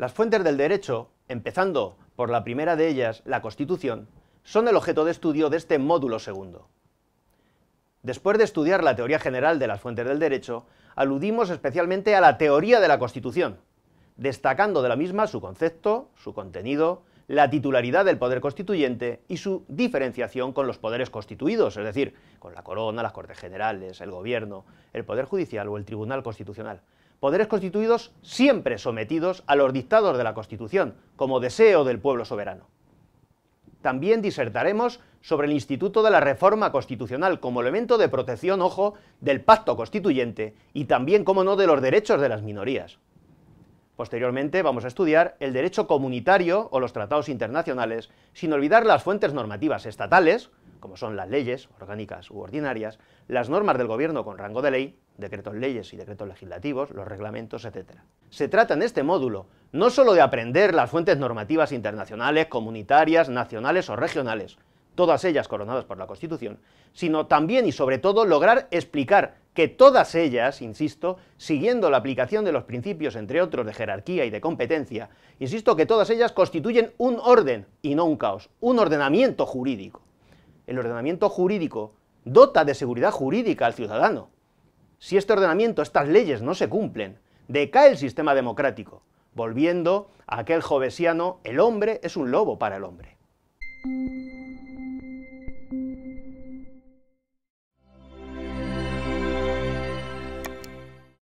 Las fuentes del derecho, empezando por la primera de ellas, la Constitución, son el objeto de estudio de este módulo segundo. Después de estudiar la teoría general de las fuentes del derecho, aludimos especialmente a la teoría de la Constitución, destacando de la misma su concepto, su contenido, la titularidad del poder constituyente y su diferenciación con los poderes constituidos, es decir, con la corona, las cortes generales, el gobierno, el poder judicial o el tribunal constitucional, poderes constituidos siempre sometidos a los dictados de la Constitución, como deseo del pueblo soberano. También disertaremos sobre el Instituto de la Reforma Constitucional como elemento de protección, ojo, del pacto constituyente y también, como no, de los derechos de las minorías. Posteriormente vamos a estudiar el derecho comunitario o los tratados internacionales, sin olvidar las fuentes normativas estatales, como son las leyes orgánicas u ordinarias, las normas del gobierno con rango de ley, decretos leyes y decretos legislativos, los reglamentos, etc. Se trata en este módulo no solo de aprender las fuentes normativas internacionales, comunitarias, nacionales o regionales, todas ellas coronadas por la Constitución, sino también y sobre todo lograr explicar que todas ellas, insisto, siguiendo la aplicación de los principios, entre otros, de jerarquía y de competencia, insisto que todas ellas constituyen un orden y no un caos, un ordenamiento jurídico. El ordenamiento jurídico dota de seguridad jurídica al ciudadano. Si este ordenamiento, estas leyes no se cumplen, decae el sistema democrático, volviendo a aquel jovesiano, el hombre es un lobo para el hombre.